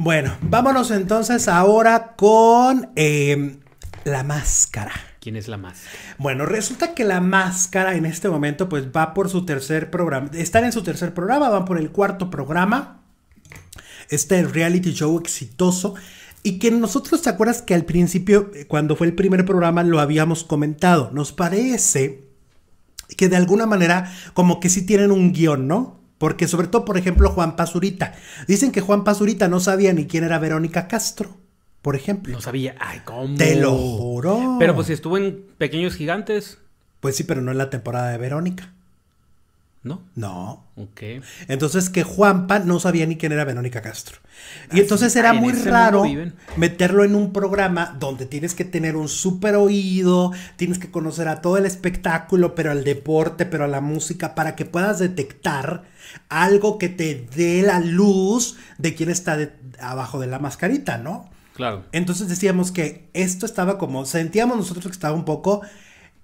Bueno, vámonos entonces ahora con eh, la máscara. ¿Quién es la máscara? Bueno, resulta que la máscara en este momento pues va por su tercer programa. Están en su tercer programa, van por el cuarto programa. Este reality show exitoso. Y que nosotros, ¿te acuerdas que al principio, eh, cuando fue el primer programa, lo habíamos comentado? Nos parece que de alguna manera como que sí tienen un guión, ¿no? Porque sobre todo, por ejemplo, Juan Pazurita. Dicen que Juan Pazurita no sabía ni quién era Verónica Castro, por ejemplo. No sabía. Ay, ¿cómo? Te lo juro. Pero pues si estuvo en Pequeños Gigantes. Pues sí, pero no en la temporada de Verónica. ¿No? Entonces que Juanpa no sabía ni quién era Verónica Castro. Y ah, entonces era muy raro meterlo en un programa donde tienes que tener un súper oído, tienes que conocer a todo el espectáculo, pero al deporte, pero a la música, para que puedas detectar algo que te dé la luz de quién está abajo de la mascarita, ¿no? Claro. Entonces decíamos que esto estaba como, sentíamos nosotros que estaba un poco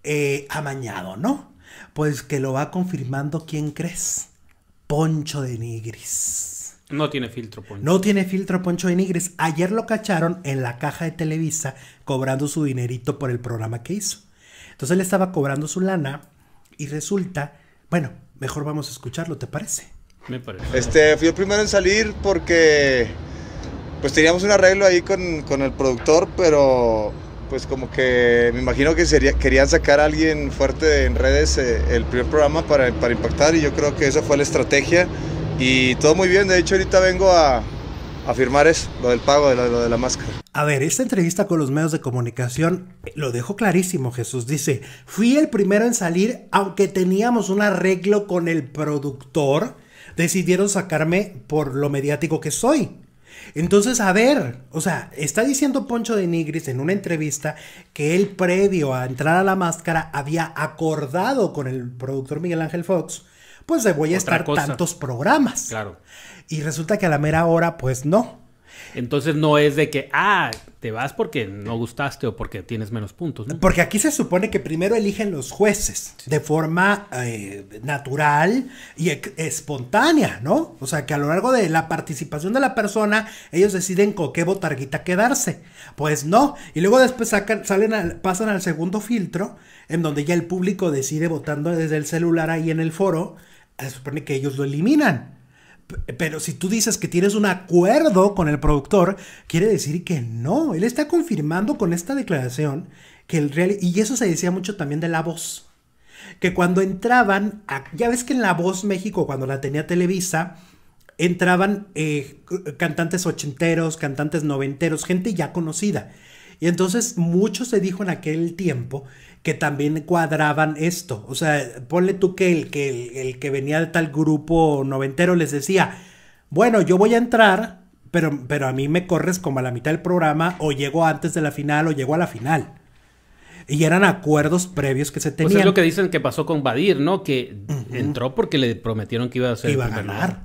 eh, amañado, ¿no? Pues que lo va confirmando quién crees. Poncho de Nigris. No tiene filtro, Poncho. No tiene filtro, Poncho de Nigris. Ayer lo cacharon en la caja de Televisa cobrando su dinerito por el programa que hizo. Entonces le estaba cobrando su lana y resulta, bueno, mejor vamos a escucharlo, ¿te parece? Me parece. Este, fui el primero en salir porque pues teníamos un arreglo ahí con, con el productor, pero pues como que me imagino que sería, querían sacar a alguien fuerte en redes eh, el primer programa para, impactar y yo creo que esa fue la estrategia y todo muy bien, de hecho ahorita vengo a, a firmar eso, lo del pago, de lo de la máscara. A ver, esta entrevista con los medios de comunicación eh, lo dejó clarísimo Jesús, dice, fui el primero en salir aunque teníamos un arreglo con el productor, decidieron sacarme por lo mediático que soy. Entonces, a ver, o sea, está diciendo Poncho de Nigris en una entrevista que él previo a entrar a la máscara había acordado con el productor Miguel Ángel Fox, pues de voy a estar tantos programas. Claro. Y resulta que a la mera hora, pues no. Entonces no es de que, ah, te vas porque no gustaste o porque tienes menos puntos. Porque aquí se supone que primero eligen los jueces de forma eh, natural y e-, espontánea, ¿no? O sea, que a lo largo de la participación de la persona, ellos deciden con qué botarguita quedarse. Pues no. Y luego después salen pasan al segundo filtro, en donde ya el público decide votando desde el celular ahí en el foro. Se supone que ellos lo eliminan. Pero si tú dices que tienes un acuerdo con el productor, quiere decir que no. Él está confirmando con esta declaración que el real... Y eso se decía mucho también de la voz. Que cuando entraban, ya ves que en La Voz México, cuando la tenía Televisa, entraban eh, cantantes ochenteros, cantantes noventeros, gente ya conocida. Y entonces mucho se dijo en aquel tiempo que también cuadraban esto. O sea, ponle tú que el que, el, que venía de tal grupo noventero les decía, bueno, yo voy a entrar, pero, pero a mí me corres como a la mitad del programa, o llego antes de la final, o llego a la final. Y eran acuerdos previos que se tenían. Pues es lo que dicen que pasó con Badir, ¿no? Que entró porque le prometieron que iba a ser. iba a ganar.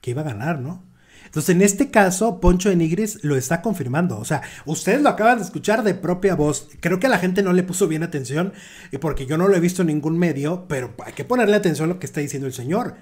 Que iba a ganar, ¿no? Entonces, en este caso, Poncho de Nigris lo está confirmando. O sea, ustedes lo acaban de escuchar de propia voz. Creo que la gente no le puso bien atención, eh, porque yo no lo he visto en ningún medio, pero hay que ponerle atención a lo que está diciendo el señor.